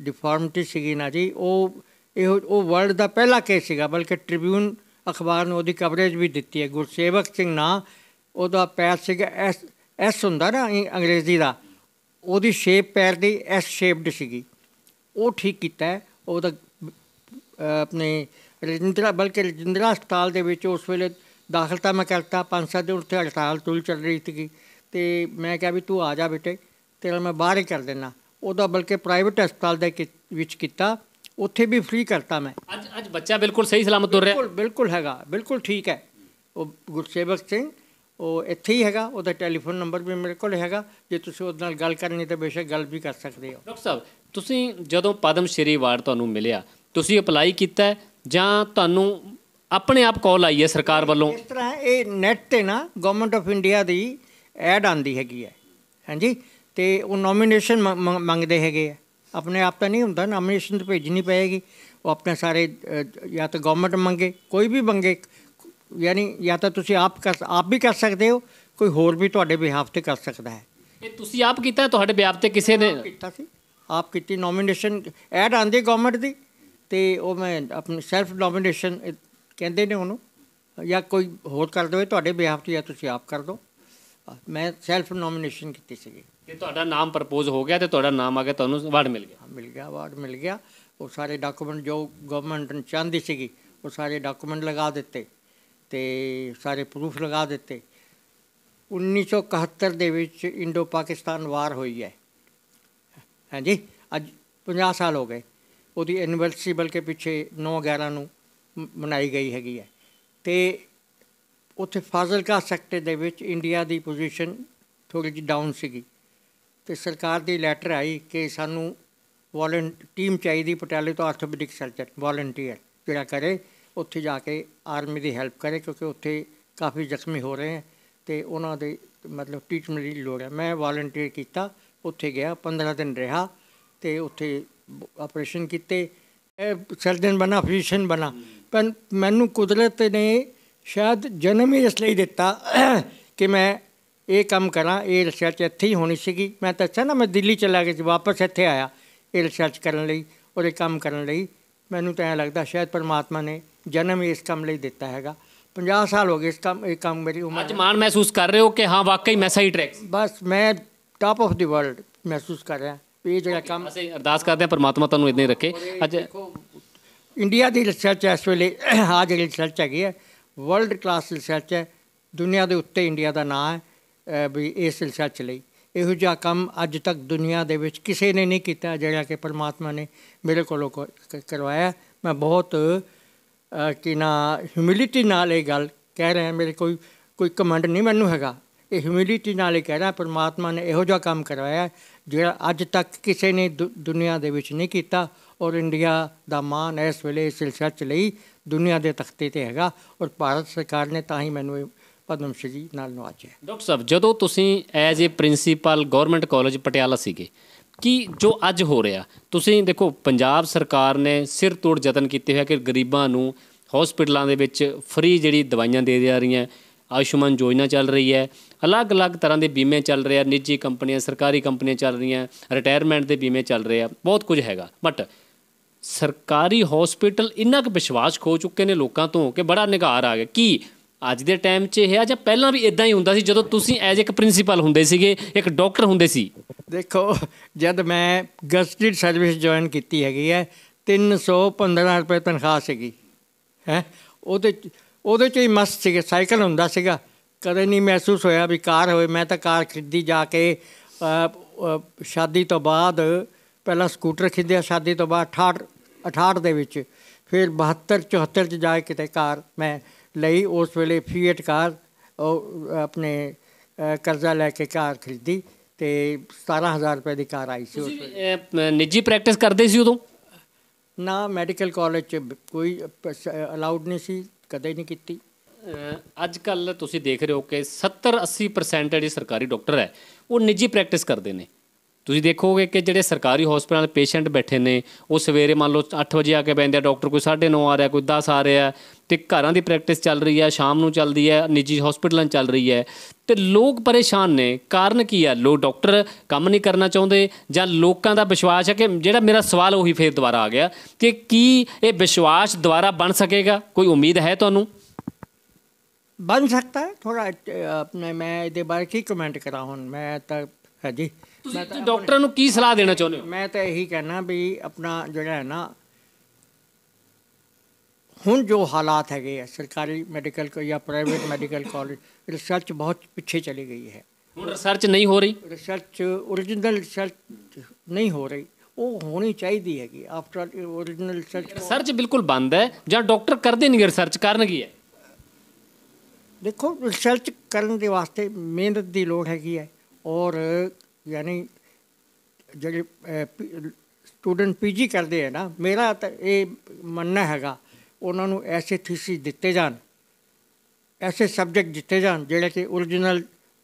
ਡਿਫਾਰਮਿਟੀ ਸੀਗੀ ਨਾ ਜੀ ਉਹ ਇਹ ਉਹ ਵਰਲਡ ਦਾ ਪਹਿਲਾ ਕੇਸ ਸੀਗਾ ਬਲਕਿ ਟ੍ਰਿਬਿਊਨ ਅਖਬਾਰ ਨੇ ਉਹਦੀ ਕਵਰੇਜ ਵੀ ਦਿੱਤੀ ਹੈ ਗੁਰਸੇਵਕ ਸਿੰਘ ਨਾ ਉਹਦਾ ਪੈਰ ਸੀਗਾ ਐਸ ਐਸ ਹੁੰਦਾ ਨਾ ਅੰਗਰੇਜ਼ੀ ਦਾ ਉਹਦੀ ਸ਼ੇਪ ਪੈਰ ਦੀ ਐਸ ਸ਼ੇਪਡ ਸੀਗੀ ਉਹ ਠੀਕ ਕੀਤਾ ਉਹਦਾ ਆਪਣੇ ਰਜਿੰਦਰਾ ਬਲਕਿ ਰਜਿੰਦਰਾ ਹਸਪਤਾਲ ਦੇ ਵਿੱਚ ਉਸ ਵੇਲੇ ਦਾਖਲਤਾ ਮੈਂ ਕਰਤਾ ਪੰਜ ਸੱਤ ਦਿਨ ਉੱਥੇ ਹੜਤਾਲ ਤੁਲ ਚੱਲ ਰਹੀ ਸੀਗੀ ਤੇ ਮੈਂ ਕਿਹਾ ਵੀ ਤੂੰ ਆ ਜਾ ਬੇਟੇ ਤੇਰਾ ਮੈਂ ਬਾਹਰ ਹੀ ਕਰ ਦੇਣਾ ਉਹਦਾ ਬਲਕਿ ਪ੍ਰਾਈਵੇਟ ਹਸਪਤਾਲ ਦੇ ਵਿੱਚ ਕੀਤਾ ਉੱਥੇ ਵੀ ਫ੍ਰੀ ਕਰਤਾ ਮੈਂ ਅੱਜ ਅੱਜ ਬੱਚਾ ਬਿਲਕੁਲ ਸਹੀ ਸਲਾਮਤ ਤੁਰ ਰਿਹਾ ਬਿਲਕੁਲ ਬਿਲਕੁਲ ਹੈਗਾ ਬਿਲਕੁਲ ਠੀਕ ਹੈ ਉਹ ਗੁਰਸੇਵਕ ਸਿੰਘ ਉਹ ਇੱਥੇ ਹੀ ਹੈਗਾ ਉਹਦਾ ਟੈਲੀਫੋਨ ਨੰਬਰ ਵੀ ਮੇਰੇ ਕੋਲ ਹੈਗਾ ਜੇ ਤੁਸੀਂ ਉਹਦੇ ਨਾਲ ਗੱਲ ਕਰਨੀ ਤਾਂ ਬੇਸ਼ੱਕ ਗੱਲ ਵੀ ਕਰ ਸਕਦੇ ਹੋ ਡਾਕਟਰ ਸਾਹਿਬ ਤੁਸੀਂ ਜਦੋਂ ਪਦਮ ਸ਼੍ਰੀ ਅਵਾਰਡ ਤੁਹਾਨੂੰ ਮਿਲਿਆ ਤੁਸੀਂ ਅਪਲਾਈ ਕੀਤਾ ਜਾਂ ਤੁਹਾਨੂੰ ਆਪਣੇ ਆਪ ਕਾਲ ਆਈ ਹੈ ਸਰਕਾਰ ਵੱਲੋਂ ਇਸ ਤਰ੍ਹਾਂ ਇਹ ਨੈਟ ਤੇ ਨਾ ਗਵਰਨਮੈਂਟ ਆਫ ਇੰਡੀਆ ਦੀ ਐਡ ਆਂਦੀ ਹੈਗੀ ਹੈ ਹਾਂਜੀ ਤੇ ਉਹ ਨੋਮੀਨੇਸ਼ਨ ਮੰਗਦੇ ਹੈਗੇ ਆ ਆਪਣੇ ਆਪ ਤਾਂ ਨਹੀਂ ਹੁੰਦਾ ਨੋਮੀਨੇਸ਼ਨ ਤੇ ਭੇਜਣੀ ਪਏਗੀ ਉਹ ਆਪਣੇ ਸਾਰੇ ਜਾਂ ਤਾਂ ਗਵਰਨਮੈਂਟ ਮੰਗੇ ਕੋਈ ਵੀ ਮੰਗੇ ਯਾਨੀ ਜਾਂ ਤਾਂ ਤੁਸੀਂ ਆਪ ਕਰ ਆਪ ਵੀ ਕਰ ਸਕਦੇ ਹੋ ਕੋਈ ਹੋਰ ਵੀ ਤੁਹਾਡੇ ਬਿਹਾਫ ਤੇ ਕਰ ਸਕਦਾ ਹੈ ਇਹ ਤੁਸੀਂ ਆਪ ਕੀਤਾ ਤੁਹਾਡੇ ਬਿਹਾਫ ਤੇ ਕਿਸੇ ਨੇ ਕੀਤਾ ਸੀ ਆਪ ਕੀਤੀ ਨੋਮੀਨੇਸ਼ਨ ਐਡ ਆਂਦੀ ਗਵਰਨਮੈਂਟ ਦੀ ਤੇ ਉਹ ਮੈਂ ਆਪਣੀ ਸੈਲਫ ਨੋਮੀਨੇਸ਼ਨ ਕਹਿੰਦੇ ਨੇ ਉਹਨੂੰ ਜਾਂ ਕੋਈ ਹੋਰ ਕਰ ਦੇਵੇ ਤੁਹਾਡੇ ਬਿਹਾਫ ਤੇ ਜਾਂ ਤੁਸੀਂ ਆਪ ਕਰ ਦੋ ਮੈਂ ਸੈਲਫ ਨੋਮੀਨੇਸ਼ਨ ਕੀਤੀ ਸੀ ਤੇ ਤੁਹਾਡਾ ਨਾਮ ਪ੍ਰਪੋਜ਼ ਹੋ ਗਿਆ ਤੇ ਤੁਹਾਡਾ ਨਾਮ ਆ ਗਿਆ ਤੁਹਾਨੂੰ ਅਵਾਰਡ ਮਿਲ ਗਿਆ ਮਿਲ ਗਿਆ ਅਵਾਰਡ ਮਿਲ ਗਿਆ ਉਹ ਸਾਰੇ ਡਾਕੂਮੈਂਟ ਜੋ ਗਵਰਨਮੈਂਟ ਚਾਹੁੰਦੀ ਸੀਗੀ ਉਹ ਸਾਰੇ ਡਾਕੂਮੈਂਟ ਲਗਾ ਦਿੱਤੇ ਤੇ ਸਾਰੇ ਪ੍ਰੂਫ ਲਗਾ ਦਿੱਤੇ 1971 ਦੇ ਵਿੱਚ ਇੰਡੋ ਪਾਕਿਸਤਾਨ ਵਾਰ ਹੋਈ ਹੈ ਹਾਂਜੀ ਅੱਜ 50 ਸਾਲ ਹੋ ਗਏ ਉਹਦੀ ਐਨੀਵਰਸਰੀ ਬਲਕੇ ਪਿੱਛੇ 9 11 ਨੂੰ ਮਨਾਈ ਗਈ ਹੈਗੀ ਹੈ ਤੇ ਉੱਥੇ ਫਾਜ਼ਿਲਕਾ ਸੈਕਟਰ ਦੇ ਵਿੱਚ ਇੰਡੀਆ ਦੀ ਪੋਜੀਸ਼ਨ ਥੋੜੀ ਜਿਹੀ ਡਾਊਨ ਸੀਗੀ ਤੇ ਸਰਕਾਰ ਦੀ ਲੈਟਰ ਆਈ ਕਿ ਸਾਨੂੰ ਵੋਲੰਟੀਅਰ ਟੀਮ ਚਾਹੀਦੀ ਪਟਿਆਲੇ ਤੋਂ ਆਰਥੋਪੈਡਿਕ ਸਰਜਨ ਵੋਲੰਟੀਅਰ ਜਿਹੜਾ ਕਰੇ ਉੱਥੇ ਜਾ ਕੇ ਆਰਮੀ ਦੀ ਹੈਲਪ ਕਰੇ ਕਿਉਂਕਿ ਉੱਥੇ ਕਾਫੀ ਜ਼ਖਮੀ ਹੋ ਰਹੇ ਹਨ ਤੇ ਉਹਨਾਂ ਦੇ ਮਤਲਬ ਟ੍ਰੀਟਮੈਂਟ ਦੀ ਲੋੜ ਹੈ ਮੈਂ ਵਾਲੰਟੀਅਰ ਕੀਤਾ ਉੱਥੇ ਗਿਆ 15 ਦਿਨ ਰਿਹਾ ਤੇ ਉੱਥੇ ਆਪਰੇਸ਼ਨ ਕੀਤੇ ਇਹ ਸਰਜਨ ਬਣਾ ਫਿਜ਼ੀਸ਼ੀਅਨ ਬਣਾ ਪਰ ਮੈਨੂੰ ਕੁਦਰਤ ਨੇ ਸ਼ਾਇਦ ਜਨਮ ਹੀ ਇਸ ਲਈ ਦਿੱਤਾ ਕਿ ਮੈਂ ਇਹ ਕੰਮ ਕਰਾਂ ਇਹ ਰਿਸਰਚ ਇੱਥੇ ਹੀ ਹੋਣੀ ਸੀਗੀ ਮੈਂ ਤਾਂ ਅੱਛਾ ਨਾ ਮੈਂ ਦਿੱਲੀ ਚਲਾ ਕੇ ਵਾਪਸ ਇੱਥੇ ਆਇਆ ਇਹ ਰਿਸਰਚ ਕਰਨ ਲਈ ਔਰ ਇਹ ਕੰਮ ਕਰਨ ਲਈ ਮੈਨੂੰ ਤਾਂ ਐ ਲੱਗਦਾ ਸ਼ਾਇਦ ਪਰਮਾਤਮਾ ਨੇ ਜਨਮ ਇਸ ਕੰਮ ਲਈ ਦਿੱਤਾ ਹੈਗਾ 50 ਸਾਲ ਹੋ ਗਏ ਇਸ ਕੰਮ ਇਹ ਕੰਮ ਮੇਰੀ ਉਮਰ ਅੱਜ ਮਾਣ ਮਹਿਸੂਸ ਕਰ ਰਹੇ ਹੋ ਕਿ ਹਾਂ ਵਾਕਈ ਮੈਂ ਸਹੀ ਟਰੈਕ ਬਸ ਮੈਂ ਟਾਪ ਆਫ ਦੀ ਵਰਲਡ ਮਹਿਸੂਸ ਕਰ ਰਿਹਾ ਇਹ ਜਿਹੜਾ ਕੰਮ ਅਸੀਂ ਅਰਦਾਸ ਕਰਦੇ ਹਾਂ ਪਰਮਾਤਮਾ ਤੁਹਾਨੂੰ ਇਦਾਂ ਹੀ ਰੱਖੇ ਅੱਜ ਇੰਡੀਆ ਦੀ ਰਿਸਰਚ ਇਸ ਵੇਲੇ ਆ ਜਿਹੜੀ ਰਿਸਰਚ ਹੈਗੀ ਹੈ ਵਰਲਡ ਕਲਾਸ ਰਿਸਰਚ ਹੈ ਦੁਨੀਆ ਦੇ ਉੱਤੇ ਇੰਡੀਆ ਦਾ ਨਾਮ ਹੈ ਵੀ ਇਸ ਰਿਸਰਚ ਲਈ ਇਹੋ ਜਿਹਾ ਕੰਮ ਅੱਜ ਤੱਕ ਦੁਨੀਆ ਦੇ ਵਿੱਚ ਕਿਸੇ ਨੇ ਨਹੀਂ ਕੀਤਾ ਜਿਹੜਾ ਕਿ ਪਰਮਾਤਮਾ ਨੇ ਮੇਰੇ ਕੋਲੋਂ ਕਰਵਾਇਆ ਮੈਂ ਬਹੁਤ ਕਿ ਨਾ ਹਿਊਮਿਲਿਟੀ ਨਾਲ ਇਹ ਗੱਲ ਕਹਿ ਰਿਹਾ ਮੇਰੇ ਕੋਈ ਕੋਈ ਕਮੰਡ ਨਹੀਂ ਮੈਨੂੰ ਹੈਗਾ ਇਹ ਹਿਊਮਿਲਿਟੀ ਨਾਲ ਇਹ ਕਹਿ ਰਿਹਾ ਪਰਮਾਤਮਾ ਨੇ ਇਹੋ ਜਿਹਾ ਕੰਮ ਕਰਵਾਇਆ ਜਿਹੜਾ ਅੱਜ ਤੱਕ ਕਿਸੇ ਨੇ ਦੁਨੀਆ ਦੇ ਵਿੱਚ ਨਹੀਂ ਕੀਤਾ ਔਰ ਇੰਡੀਆ ਦਾ ਮਾਨ ਇਸ ਵੇਲੇ ਇਸ ਸਿਲਸਿਲੇ ਚ ਲਈ ਦੁਨੀਆ ਦੇ ਤਖਤੇ ਤੇ ਹੈਗਾ ਔਰ ਭਾਰਤ ਸਰਕਾਰ ਨੇ ਤਾਂ ਹੀ ਮੈਨੂੰ ਪਦਮ ਸ਼੍ਰੀ ਨਾਲ ਨਵਾਜਿਆ ਡਾਕਟਰ ਸਾਹਿਬ ਜਦੋਂ ਤੁਸੀਂ as a principal government college Patiala ਸੀਗੇ ਕਿ ਜੋ ਅੱਜ ਹੋ ਰਿਹਾ ਤੁਸੀਂ ਦੇਖੋ ਪੰਜਾਬ ਸਰਕਾਰ ਨੇ ਸਿਰ ਤੋੜ ਯਤਨ ਕੀਤੇ ਹੋਇਆ ਕਿ ਗਰੀਬਾਂ ਨੂੰ ਹਸਪੀਟਲਾਂ ਦੇ ਵਿੱਚ ਫ੍ਰੀ ਜਿਹੜੀ ਦਵਾਈਆਂ ਦੇ ਜਾ ਰਹੀਆਂ ਆਯੁਸ਼ਮਾਨ ਯੋਜਨਾ ਚੱਲ ਰਹੀ ਹੈ ਅਲੱਗ-ਅਲੱਗ ਤਰ੍ਹਾਂ ਦੇ ਬੀਮੇ ਚੱਲ ਰਹੇ ਆ ਨਿੱਜੀ ਕੰਪਨੀਆਂ ਸਰਕਾਰੀ ਕੰਪਨੀਆਂ ਚੱਲ ਰਹੀਆਂ ਰਿਟਾਇਰਮੈਂਟ ਦੇ ਬੀਮੇ ਚੱਲ ਰਹੇ ਆ ਬਹੁਤ ਕੁਝ ਹੈਗਾ ਬਟ ਸਰਕਾਰੀ ਹਸਪੀਟਲ ਇੰਨਾ ਕੁ ਵਿਸ਼ਵਾਸ ਖੋ ਚੁੱਕੇ ਨੇ ਲੋਕਾਂ ਤੋਂ ਕਿ ਬੜਾ ਨਿਗਾਰ ਆ ਗਿਆ ਕੀ ਅੱਜ ਦੇ ਟਾਈਮ 'ਚ ਇਹ ਆ ਜਾਂ ਪਹਿਲਾਂ ਵੀ ਇਦਾਂ ਹੀ ਹੁੰਦਾ ਸੀ ਜਦੋਂ ਤੁਸੀਂ ਐਜ਼ ਇੱਕ ਪ੍ਰਿੰਸੀਪਲ ਹੁੰਦੇ ਸੀਗੇ ਇੱਕ ਡਾਕਟਰ ਹੁੰਦੇ ਸੀ ਦੇਖੋ ਜਦ ਮੈਂ ਗਸਟਿਡ ਸਰਵਿਸ ਜੁਆਇਨ ਕੀਤੀ ਹੈਗੀ ਹੈ 315 ਰੁਪਏ ਤਨਖਾਹ ਸੀਗੀ ਹੈ ਉਹਦੇ ਉਹਦੇ 'ਚ ਹੀ ਮਸਤ ਸੀਗੇ ਸਾਈਕਲ ਹੁੰਦਾ ਸੀਗਾ ਕਦੇ ਨਹੀਂ ਮਹਿਸੂਸ ਹੋਇਆ ਵੀ ਕਾਰ ਹੋਵੇ ਮੈਂ ਤਾਂ ਕਾਰ ਖਰੀਦੀ ਜਾ ਕੇ ਸ਼ਾਦੀ ਤੋਂ ਬਾਅਦ ਪਹਿਲਾਂ ਸਕੂਟਰ ਖਰੀਦਿਆ ਸ਼ਾਦੀ ਤੋਂ ਬਾਅਦ 68 68 ਦੇ ਵਿੱਚ ਫਿਰ 72 74 ਚ ਜਾ ਕੇ ਤੇ ਕਾਰ ਮੈਂ ਲਈ ਉਸ ਵੇਲੇ ਫੀਟ ਕਾਰ ਆਪਣੇ ਕਰਜ਼ਾ ਲੈ ਕੇ ਕਾਰ ਖਰੀਦੀ ਤੇ 17000 ਰੁਪਏ ਦੀ ਕਾਰ ਆਈ ਸੀ ਉਸ ਵੇਲੇ ਨਿੱਜੀ ਪ੍ਰੈਕਟਿਸ ਕਰਦੇ ਸੀ ਉਦੋਂ ਨਾ ਮੈਡੀਕਲ ਕਾਲਜ ਚ ਕੋਈ ਅਲਾਉਡ ਨਹੀਂ ਸੀ ਕਦੇ ਨਹੀਂ ਕੀਤੀ ਅੱਜ ਕੱਲ ਤੁਸੀਂ ਦੇਖ ਰਹੇ ਹੋ ਕਿ 70 80% ਜਿਹੜੇ ਸਰਕਾਰੀ ਡਾਕਟਰ ਹੈ ਉਹ ਨਿੱਜੀ ਪ੍ਰੈਕਟਿਸ ਕਰਦੇ ਨੇ ਤੁਸੀਂ ਦੇਖੋਗੇ ਕਿ ਜਿਹੜੇ ਸਰਕਾਰੀ ਹਸਪਤਾਲ ਪੇਸ਼ੈਂਟ ਬੈਠੇ ਨੇ ਉਹ ਸਵੇਰੇ ਮੰਨ ਲਓ 8 ਵਜੇ ਆ ਕੇ ਬੈਂਦੇ ਆ ਡਾਕਟਰ ਕੋਈ 9:30 ਆ ਰਿਹਾ ਕੋਈ 10 ਆ ਰਿਹਾ ਤੇ ਘਰਾਂ ਦੀ ਪ੍ਰੈਕਟਿਸ ਚੱਲ ਰਹੀ ਹੈ ਸ਼ਾਮ ਨੂੰ ਚੱਲਦੀ ਹੈ ਨਿੱਜੀ ਹਸਪਤਾਲਾਂ ਚੱਲ ਰਹੀ ਹੈ ਤੇ ਲੋਕ ਪਰੇਸ਼ਾਨ ਨੇ ਕਾਰਨ ਕੀ ਹੈ ਲੋ ਡਾਕਟਰ ਕੰਮ ਨਹੀਂ ਕਰਨਾ ਚਾਹੁੰਦੇ ਜਾਂ ਲੋਕਾਂ ਦਾ ਵਿਸ਼ਵਾਸ ਹੈ ਕਿ ਜਿਹੜਾ ਮੇਰਾ ਸਵਾਲ ਉਹੀ ਫੇਰ ਦੁਬਾਰਾ ਆ ਗਿਆ ਕਿ ਕੀ ਇਹ ਵਿਸ਼ਵਾਸ ਦੁਬਾਰਾ ਬਣ ਸਕੇਗਾ ਕੋਈ ਉਮੀਦ ਹੈ ਤੁਹਾਨੂੰ ਬਣ ਸਕਦਾ ਥੋੜਾ ਆਪਣੇ ਮੈਂ ਇਹਦੇ ਬਾਰੇ ਕੀ ਕਮੈਂਟ कमेंट ਹੁਣ ਮੈਂ ਤਾਂ ਹਾਂਜੀ ਤੁਸੀਂ ਡਾਕਟਰ ਡਾਕਟਰਾਂ ਨੂੰ ਕੀ ਸਲਾਹ ਦੇਣਾ ਚਾਹੁੰਦੇ ਹੋ ਮੈਂ ਤਾਂ ਇਹੀ ਕਹਿਣਾ ਵੀ ਆਪਣਾ ਜਿਹੜਾ ਹੈ ਨਾ ਹੁਣ ਜੋ ਹਾਲਾਤ ਹੈਗੇ ਆ ਸਰਕਾਰੀ ਮੈਡੀਕਲ ਕੋ ਜਾਂ ਪ੍ਰਾਈਵੇਟ ਮੈਡੀਕਲ ਕਾਲਜ ਰਿਸਰਚ ਬਹੁਤ ਪਿੱਛੇ ਚਲੀ ਗਈ ਹੈ ਹੁਣ ਰਿਸਰਚ ਨਹੀਂ ਹੋ ਰਹੀ ਰਿਸਰਚ origignal ਰਿਸਰਚ ਨਹੀਂ ਹੋ ਰਹੀ ਉਹ ਹੋਣੀ ਚਾਹੀਦੀ ਹੈਗੀ after all origignal research research ਬਿਲਕੁਲ ਬੰਦ ਹੈ ਜਾਂ ਡਾਕਟਰ ਕਰਦੇ ਨਹੀਂ ਰਿਸਰਚ ਕਰਨ ਕੀ ਹੈ ਦੇਖੋ ਰਿਸਰਚ ਕਰਨ ਦੇ ਵਾਸਤੇ ਮਿਹਨਤ ਦੀ ਲੋੜ ਹੈਗੀ ਹੈ ਔਰ ਯਾਨੀ ਜਿਹੜੇ ਸਟੂਡੈਂਟ ਪੀਜੀ ਕਰਦੇ ਆ ਨਾ ਮੇਰਾ ਤਾਂ ਇਹ ਮੰਨਣਾ ਹੈਗਾ ਉਹਨਾਂ ਨੂੰ ਐਸੇ ਥੀਸਿਸ ਦਿੱਤੇ ਜਾਣ ਐਸੇ ਸਬਜੈਕਟ ਦਿੱਤੇ ਜਾਣ ਜਿਹੜੇ ਕਿ origignal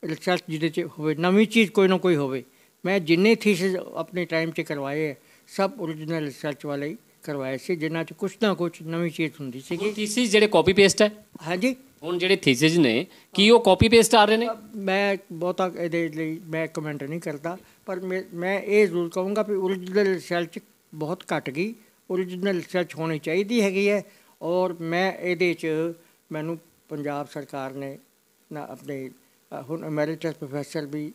ਰਿਸਰਚ ਜਿਹਦੇ 'ਚ ਹੋਵੇ ਨਵੀਂ ਚੀਜ਼ ਕੋਈ ਨਾ ਕੋਈ ਹੋਵੇ ਮੈਂ ਜਿੰਨੇ ਥੀਸਿਸ ਆਪਣੇ ਟਾਈਮ 'ਚ ਕਰਵਾਏ ਸਭ origignal ਰਿਸਰਚ ਵਾਲੇ ਕਰਵਾਏ ਸੀ ਜਿਨ੍ਹਾਂ 'ਚ ਕੁਛ ਨਾ ਕੁਛ ਨਵੀਂ ਚੀਜ਼ ਹੁੰਦੀ ਸੀਗੀ ਥੀਸਿਸ ਜਿਹੜੇ ਕਾਪੀ ਪੇਸਟ ਹੈ ਹਾਂਜੀ ਹੁਣ ਜਿਹੜੇ ਥੀਸਿਸ ਨੇ ਕੀ ਉਹ ਕਾਪੀ ਪੇਸਟ ਆ ਰਹੇ ਨੇ ਮੈਂ ਬਹੁਤਾ ਇਹਦੇ ਲਈ ਮੈਂ ਕਮੈਂਟ ਨਹੀਂ ਕਰਦਾ ਪਰ ਮੈਂ- ਮੈਂ ਇਹ ਜ਼ਰੂਰ ਕਹੂੰਗਾ ਕਿ origignal ਰਿਸਰਚ ਬਹੁਤ ਘਟ ਗਈ origignal ਰਿਸਰਚ ਹੋਣੀ ਚਾਹੀਦੀ ਹੈਗੀ ਹੈ ਔਰ ਮੈਂ ਇਹਦੇ 'ਚ ਮੈਨੂੰ ਪੰਜਾਬ ਸਰਕਾਰ ਨੇ ਨਾ ਆਪਣੇ ਹੁਣ ਐਮੈਰਿਟਸ ਪ੍ਰੋਫੈਸਰ ਵੀ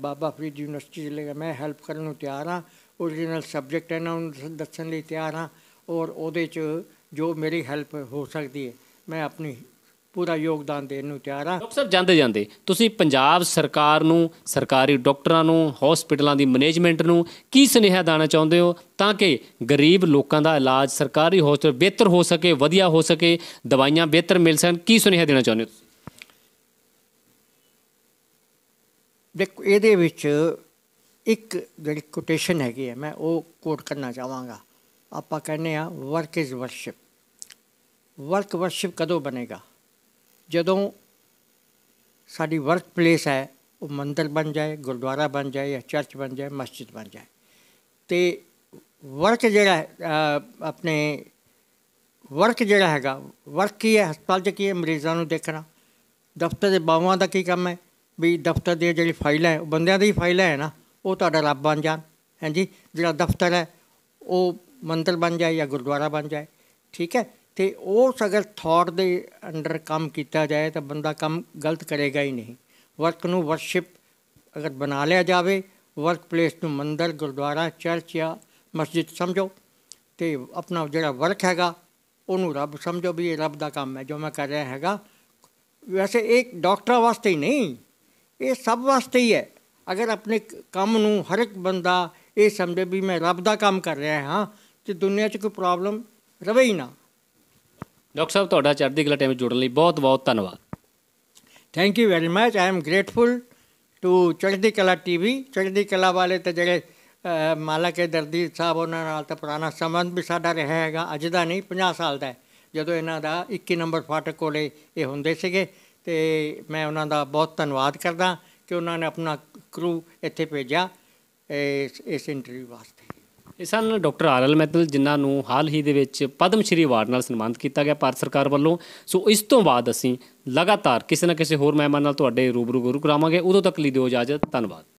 ਬਾਬਾ ਫਰੀਦ ਯੂਨੀਵਰਸਿਟੀ ਜ਼ਿਲ੍ਹੇ ਦਾ ਮੈਂ ਹੈਲਪ ਕਰਨ ਨੂੰ ਤਿਆਰ ਹਾਂ ਓਰੀਜਨਲ ਸਬਜੈਕਟ ਹੈ ਨਾ ਉਹਨੂੰ ਦੱਸਣ ਲਈ ਤਿਆਰ ਹਾਂ ਔਰ ਉਹਦੇ 'ਚ ਜੋ ਮੇਰੀ ਹੈਲਪ ਹੋ ਸਕਦੀ ਹੈ ਮੈਂ ਆਪਣੀ ਪੂਰਾ ਯੋਗਦਾਨ ਦੇਣ ਨੂੰ ਤਿਆਰ ਹਾਂ ਡਾਕਟਰ ਸਾਹਿਬ ਜਾਂਦੇ ਜਾਂਦੇ ਤੁਸੀਂ ਪੰਜਾਬ ਸਰਕਾਰ ਨੂੰ ਸਰਕਾਰੀ ਡਾਕਟਰਾਂ ਨੂੰ ਹਸਪੀਟਲਾਂ ਦੀ ਮੈਨੇਜਮੈਂਟ ਨੂੰ ਕੀ ਸੁਨੇਹਾ ਦੇਣਾ ਚਾਹੁੰਦੇ ਹੋ ਤਾਂ ਕਿ ਗਰੀਬ ਲੋਕਾਂ ਦਾ ਇਲਾਜ ਸਰਕਾਰੀ ਹਸਪਤਾਲ ਬਿਹਤਰ ਹੋ ਸਕੇ ਵਧੀਆ ਹੋ ਸਕੇ ਦਵਾਈਆਂ ਬਿਹਤਰ ਮਿਲ ਸਕਣ ਕੀ ਸੁਨੇਹਾ ਦੇਣਾ ਚਾਹੁੰਦੇ ਹੋ ਦੇਖੋ ਇਹਦੇ ਵਿੱਚ ਇੱਕ ਜਿਹੜੀ ਕੋਟੇਸ਼ਨ ਹੈਗੀ ਹੈ ਮੈਂ ਉਹ ਕੋਟ ਕਰਨਾ ਚਾਹਾਂਗਾ ਆਪਾਂ ਕਹਿੰਦੇ ਆ work is worship work worship ਕਦੋਂ ਬਣੇਗਾ ਜਦੋਂ ਸਾਡੀ ਵਰਕ ਪਲੇਸ ਹੈ ਉਹ ਮੰਦਿਰ ਬਣ ਜਾਏ ਗੁਰਦੁਆਰਾ ਬਣ ਜਾਏ ਜਾਂ ਚਰਚ ਬਣ ਜਾਏ ਮਸਜਿਦ ਬਣ ਜਾਏ ਤੇ ਵਰਕ ਜਿਹੜਾ ਆਪਣੇ ਵਰਕ ਜਿਹੜਾ ਹੈਗਾ ਵਰਕ ਕੀ ਹੈ ਹਸਪਤਾਲ 'ਚ ਕੀ ਹੈ ਮਰੀਜ਼ਾਂ ਨੂੰ ਦੇਖਣਾ ਦਫ਼ਤਰ ਦੇ ਬਾਵਾਂ ਦਾ ਕੀ ਕੰਮ ਹੈ ਵੀ ਦਫ਼ਤਰ ਦੀਆਂ ਜਿਹੜੀ ਫਾਈਲਾਂ ਉਹ ਬੰਦਿਆਂ ਦੀ ਫਾਈਲਾਂ ਹੈ ਨਾ ਉਹ ਤੁਹਾਡਾ ਰੱਬ ਬਣ ਜਾਣ ਹਾਂਜੀ ਜਿਹੜਾ ਦਫ਼ਤਰ ਹੈ ਉਹ ਮੰਦਰ ਬਣ ਜਾਏ ਜਾਂ ਗੁਰਦੁਆਰਾ ਬਣ ਜਾਏ ਠੀਕ ਹੈ ਤੇ ਉਹ ਸਗਰ ਥੌਟ ਦੇ ਅੰਡਰ ਕੰਮ ਕੀਤਾ ਜਾਏ ਤਾਂ ਬੰਦਾ ਕੰਮ ਗਲਤ ਕਰੇਗਾ ਹੀ ਨਹੀਂ ਵਰਕ ਨੂੰ ਵਰਸ਼ਿਪ ਅਗਰ ਬਣਾ ਲਿਆ ਜਾਵੇ ਵਰਕ ਪਲੇਸ ਨੂੰ ਮੰਦਰ ਗੁਰਦੁਆਰਾ ਚਰਚ ਜਾਂ ਮਸਜਿਦ ਸਮਝੋ ਤੇ ਆਪਣਾ ਜਿਹੜਾ ਵਰਕ ਹੈਗਾ ਉਹਨੂੰ ਰੱਬ ਸਮਝੋ ਵੀ ਇਹ ਰੱਬ ਦਾ ਕੰਮ ਹੈ ਜੋ ਮੈਂ ਕਰ ਰਿਹਾ ਹੈਗਾ ਵੈਸੇ ਇੱਕ ਡਾਕਟਰ ਵਾਸਤੇ ਹੀ ਨਹੀਂ ਇਹ ਸਭ ਵਾਸਤੇ ਹੀ ਹੈ ਅਗਰ ਆਪਣੇ ਕੰਮ ਨੂੰ ਹਰ ਇੱਕ ਬੰਦਾ ਇਹ ਸਮਝੇ ਵੀ ਮੈਂ ਰੱਬ ਦਾ ਕੰਮ ਕਰ ਰਿਹਾ ਹਾਂ ਤੇ ਦੁਨੀਆ 'ਚ ਕੋਈ ਪ੍ਰੋਬਲਮ ਰਵੇ ਹੀ ਨਾ ਡਾਕਟਰ ਸਾਹਿਬ ਤੁਹਾਡਾ ਚੜ੍ਹਦੀ ਕਲਾ ਟਾਈਮ ਜੁੜਨ ਲਈ ਬਹੁਤ ਬਹੁਤ ਧੰਨਵਾਦ thank you very much I am grateful to Chardi Kala TV ਚੜ੍ਹਦੀ ਕਲਾ ਵਾਲੇ ਤੇ ਜਿਹੜੇ ਮਾਲਕ ਹੈ ਦਰਦੀ ਸਾਹਿਬ ਉਹਨਾਂ ਨਾਲ ਤਾਂ ਪੁਰਾਣਾ ਸੰਬੰਧ ਵੀ ਸਾਡਾ ਰਿਹਾ ਹੈਗਾ ਅੱਜ ਦਾ ਨਹੀਂ 50 ਸਾਲ ਦਾ ਜਦੋਂ ਇਹਨਾਂ ਦਾ 21 ਨੰਬਰ ਫਾਟਕ ਕੋਲੇ ਇਹ ਹੁੰਦੇ ਸੀਗੇ ਤੇ ਮੈਂ ਉਹਨਾਂ ਦਾ ਬਹੁਤ ਧੰਨਵਾਦ ਕਰਦਾ ਕਿ ਉਹਨਾਂ ਨੇ ਆਪਣਾ ਕਰੂ ਇੱਥੇ ਭੇਜਿਆ ਇਸ ਇਸ ਇੰਟਰਵਿਊ ਵਾਸਤੇ ਇਹ ਸਨ ਡਾਕਟਰ ਆਰ ਐਲ ਮੈਤਲ ਜਿਨ੍ਹਾਂ ਨੂੰ ਹਾਲ ਹੀ ਦੇ ਵਿੱਚ ਪਦਮ ਸ਼੍ਰੀ ਅਵਾਰਡ ਨਾਲ ਸਨਮਾਨਿਤ ਕੀਤਾ ਗਿਆ ਭਾਰਤ ਸਰਕਾਰ ਵੱਲੋਂ ਸੋ ਇਸ ਤੋਂ ਬਾਅਦ ਅਸੀਂ ਲਗਾਤਾਰ ਕਿਸੇ ਨਾ ਕਿਸੇ ਹੋਰ ਮਹਿਮਾਨ ਨਾਲ ਤੁਹਾਡੇ ਰੂਬਰੂ ਗੁਰੂ ਕਰਾਵਾਂਗੇ ਉਦੋਂ ਤੱਕ ਲਈ ਦਿਓ ਇਜਾਜ਼ਤ ਧੰਨਵਾਦ